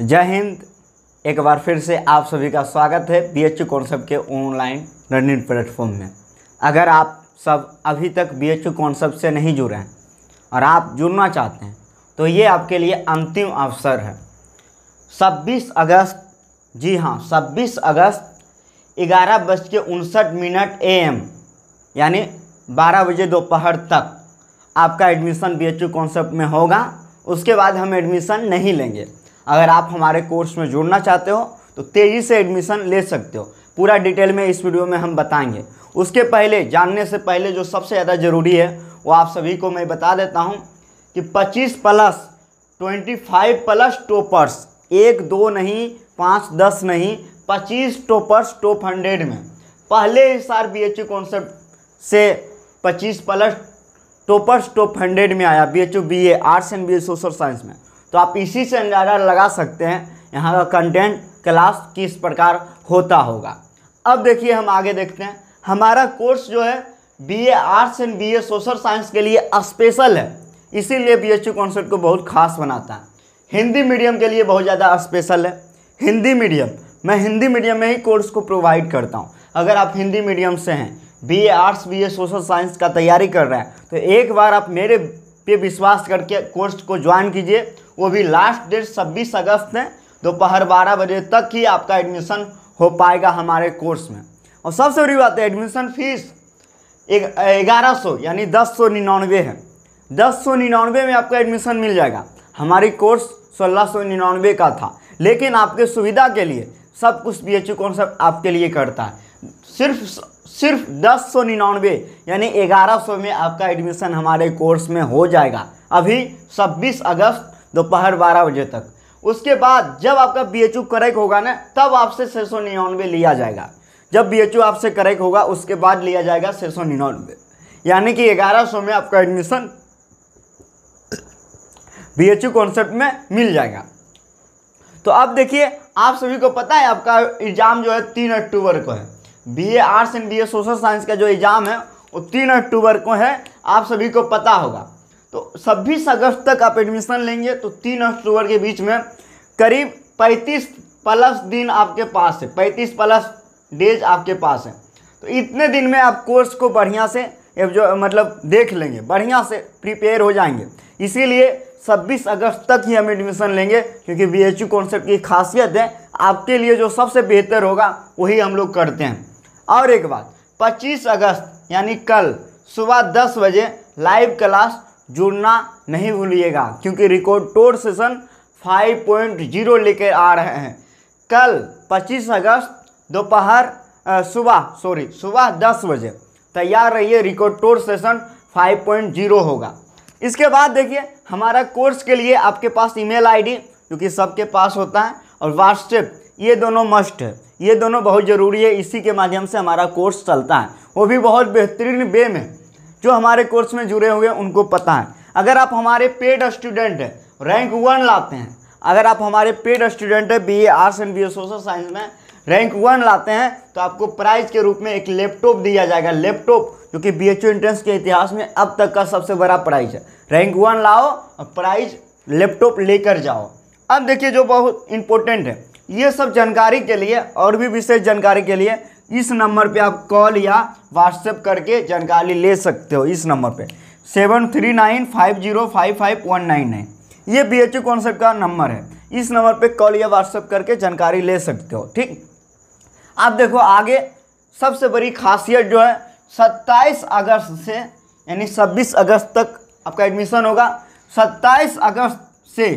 जय हिंद एक बार फिर से आप सभी का स्वागत है बी एच कॉन्सेप्ट के ऑनलाइन लर्निंग प्लेटफॉर्म में अगर आप सब अभी तक बी एच कॉन्सेप्ट से नहीं जुड़े हैं और आप जुड़ना चाहते हैं तो ये आपके लिए अंतिम अवसर है 26 अगस्त जी हाँ 26 अगस्त ग्यारह बज के उनसठ मिनट ए एम यानी बारह बजे दोपहर तक आपका एडमिशन बी एच कॉन्सेप्ट में होगा उसके बाद हम एडमिशन नहीं लेंगे अगर आप हमारे कोर्स में जुड़ना चाहते हो तो तेज़ी से एडमिशन ले सकते हो पूरा डिटेल में इस वीडियो में हम बताएंगे उसके पहले जानने से पहले जो सबसे ज़्यादा ज़रूरी है वो आप सभी को मैं बता देता हूँ कि 25 प्लस 25 प्लस टोपर्स एक दो नहीं पाँच दस नहीं 25 टोपर्स टॉप हंड्रेड में पहले इस आर बी एच कॉन्सेप्ट से 25 प्लस टोपर्स टॉप हंड्रेड में आया B H U B A arts and B A social science में तो आप इसी से अंदाजा लगा सकते हैं यहाँ का कंटेंट क्लास किस प्रकार होता होगा अब देखिए हम आगे देखते हैं हमारा कोर्स जो है B A arts and B A social science के लिए स्पेशल है इसीलिए बी एच कॉन्सेप्ट को बहुत खास बनाता है हिंदी मीडियम के लिए बहुत ज़्यादा स्पेशल है हिंदी मीडियम मैं हिंदी मीडियम में ही कोर्स को प्रोवाइड करता हूँ अगर आप हिंदी मीडियम से हैं B A arts B A social science का तैयारी कर रहे हैं तो एक बार आप मेरे पे विश्वास करके कोर्स को ज्वाइन कीजिए वो भी लास्ट डेट छब्बीस अगस्त है दोपहर बारह बजे तक ही आपका एडमिशन हो पाएगा हमारे कोर्स में और सबसे बड़ी बात है एडमिशन फीस ग्यारह सौ यानी दस सौ निन्यानवे है दस सौ निन्यानवे में आपका एडमिशन मिल जाएगा हमारी कोर्स सोलह सौ निन्यानवे का था लेकिन आपके सुविधा के लिए सब कुछ बी एच यू कॉन्सेप्ट आपके लिए करता है सिर्फ सिर्फ दस सौ निन्यानवे यानी ग्यारह सौ में आपका एडमिशन हमारे कोर्स में हो जाएगा अभी छब्बीस अगस्त दोपहर बारह बजे तक उसके बाद जब आपका बी एच होगा ना तब आपसे छः सौ निन्यानवे लिया जाएगा जब बी एच आपसे करेक्ट होगा उसके बाद लिया जाएगा छः सौ निन्यानवे यानी कि ग्यारह सौ में आपका एडमिशन बी एच कॉन्सेप्ट में मिल जाएगा तो अब देखिए आप सभी को पता है आपका एग्ज़ाम जो है तीन अक्टूबर को है BA arts and BA social science का जो एग्ज़ाम है वो तीन अक्टूबर को है आप सभी को पता होगा तो छब्बीस अगस्त तक आप एडमिशन लेंगे तो तीन अक्टूबर के बीच में करीब पैंतीस प्लस दिन आपके पास है पैंतीस प्लस डेज आपके पास है तो इतने दिन में आप कोर्स को बढ़िया से जो मतलब देख लेंगे बढ़िया से प्रिपेयर हो जाएंगे इसीलिए 26 अगस्त तक ही हम एडमिशन लेंगे क्योंकि बी एच कॉन्सेप्ट की खासियत है आपके लिए जो सबसे बेहतर होगा वही हम लोग करते हैं और एक बात 25 अगस्त यानी कल सुबह 10 बजे लाइव क्लास जुड़ना नहीं भूलिएगा क्योंकि रिकॉर्ड टोर सेशन 5.0 लेकर आ रहे हैं कल 25 अगस्त दोपहर सुबह सॉरी सुबह 10 बजे तैयार रहिए रिकॉर्ड टोर सेशन 5.0 होगा इसके बाद देखिए हमारा कोर्स के लिए आपके पास ईमेल आईडी जो कि सबके पास होता है और व्हाट्सएप ये दोनों मस्ट है ये दोनों बहुत ज़रूरी है इसी के माध्यम से हमारा कोर्स चलता है वो भी बहुत बेहतरीन वे में जो हमारे कोर्स में जुड़े हुए हैं उनको पता है अगर आप हमारे पेड स्टूडेंट हैं रैंक वन लाते हैं अगर आप हमारे पेड स्टूडेंट हैं B A arts and B A social science में रैंक वन लाते हैं तो आपको प्राइज के रूप में एक लैपटॉप दिया जाएगा लैपटॉप जो कि बी एच एंट्रेंस के इतिहास में अब तक का सबसे बड़ा प्राइज है रैंक वन लाओ और प्राइज लैपटॉप लेकर जाओ अब देखिए जो बहुत इंपॉर्टेंट है ये सब जानकारी के लिए और भी विशेष जानकारी के लिए इस नंबर पे आप कॉल या व्हाट्सएप करके जानकारी ले सकते हो इस नंबर पे seven three nine five zero five five one nine nine ये बी एच कॉन्सेप्ट का नंबर है इस नंबर पे कॉल या व्हाट्सएप करके जानकारी ले सकते हो ठीक आप देखो आगे सबसे बड़ी खासियत जो है सत्ताईस अगस्त से यानी छब्बीस अगस्त तक आपका एडमिशन होगा सत्ताईस अगस्त से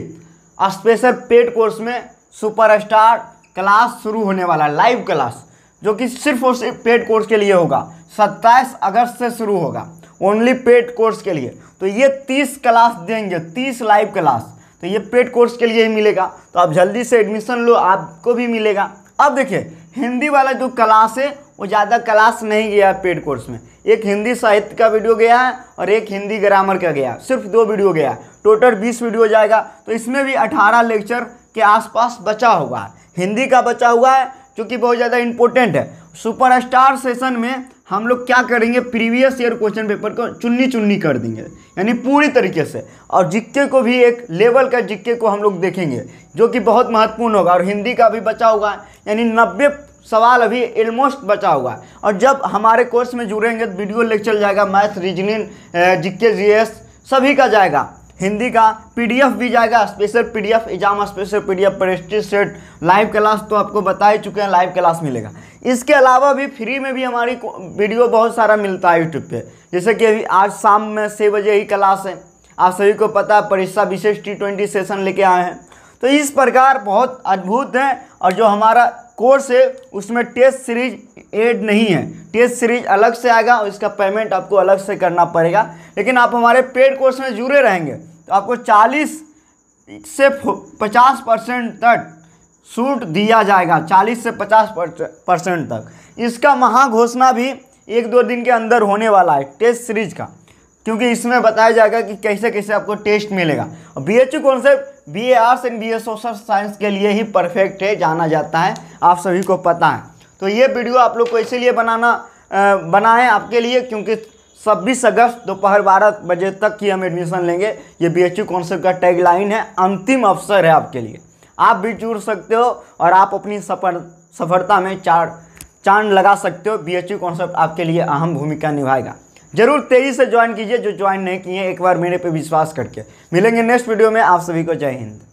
स्पेशल पेड कोर्स में सुपरस्टार क्लास शुरू होने वाला है लाइव क्लास जो कि सिर्फ और सिर्फ पेड कोर्स के लिए होगा सत्ताईस अगस्त से शुरू होगा ओनली पेड कोर्स के लिए तो ये तीस क्लास देंगे तीस लाइव क्लास तो ये पेड कोर्स के लिए ही मिलेगा तो आप जल्दी से एडमिशन लो आपको भी मिलेगा अब देखिए हिंदी वाला जो क्लास है वो ज़्यादा क्लास नहीं गया है पेड कोर्स में एक हिंदी साहित्य का वीडियो गया है और एक हिंदी ग्रामर का गया है सिर्फ दो वीडियो गया है टोटल बीस वीडियो जाएगा तो इसमें भी अठारह लेक्चर के आसपास बचा हुआ है हिंदी का बचा हुआ है क्योंकि बहुत ज़्यादा इंपॉर्टेंट है सुपर स्टार सेशन में हम लोग क्या करेंगे प्रीवियस ईयर क्वेश्चन पेपर को चुन्नी चुन्नी कर देंगे यानी पूरी तरीके से और जिक्के को भी एक लेवल का जिक्के को हम लोग देखेंगे जो कि बहुत महत्वपूर्ण होगा और हिंदी का भी बचा हुआ है यानी नब्बे सवाल अभी ऑलमोस्ट बचा हुआ है और जब हमारे कोर्स में जुड़ेंगे तो वीडियो लेक्चर जाएगा मैथ रीजनिंग जिक्के जी सभी का जाएगा हिंदी का पीडीएफ भी जाएगा special PDF exam special PDF practice set live class तो आपको बता ही चुके हैं लाइव क्लास मिलेगा इसके अलावा भी फ्री में भी हमारी वीडियो बहुत सारा मिलता है यूट्यूब पे जैसे कि अभी आज शाम में छः बजे ही क्लास है आप सभी को पता है परीक्षा विशेष टी ट्वेंटी सेशन लेके आए हैं तो इस प्रकार बहुत अद्भुत है और जो हमारा कोर्स है उसमें टेस्ट सीरीज एड नहीं है टेस्ट सीरीज अलग से आएगा और इसका पेमेंट आपको अलग से करना पड़ेगा लेकिन आप हमारे पेड कोर्स में जुड़े रहेंगे तो आपको 40 से 50 परसेंट तक छूट दिया जाएगा 40 से 50 परसेंट तक इसका महाघोषणा भी एक दो दिन के अंदर होने वाला है टेस्ट सीरीज का क्योंकि इसमें बताया जाएगा कि कैसे कैसे आपको टेस्ट मिलेगा और B H concept B A arts and B A social science के लिए ही परफेक्ट है जाना जाता है आप सभी को पता है तो ये वीडियो आप लोग को इसीलिए बनाना बनाएं आपके लिए क्योंकि छब्बीस अगस्त दोपहर बारह बजे तक की हम एडमिशन लेंगे ये बी एच कॉन्सेप्ट का टैग लाइन है अंतिम अवसर है आपके लिए आप भी जुड़ सकते हो और आप अपनी सफर सफलता में चार चांद लगा सकते हो बी एच कॉन्सेप्ट आपके लिए अहम भूमिका निभाएगा जरूर तेजी से ज्वाइन कीजिए जो ज्वाइन नहीं किए एक बार मेरे पे विश्वास करके मिलेंगे नेक्स्ट वीडियो में आप सभी को जय हिंद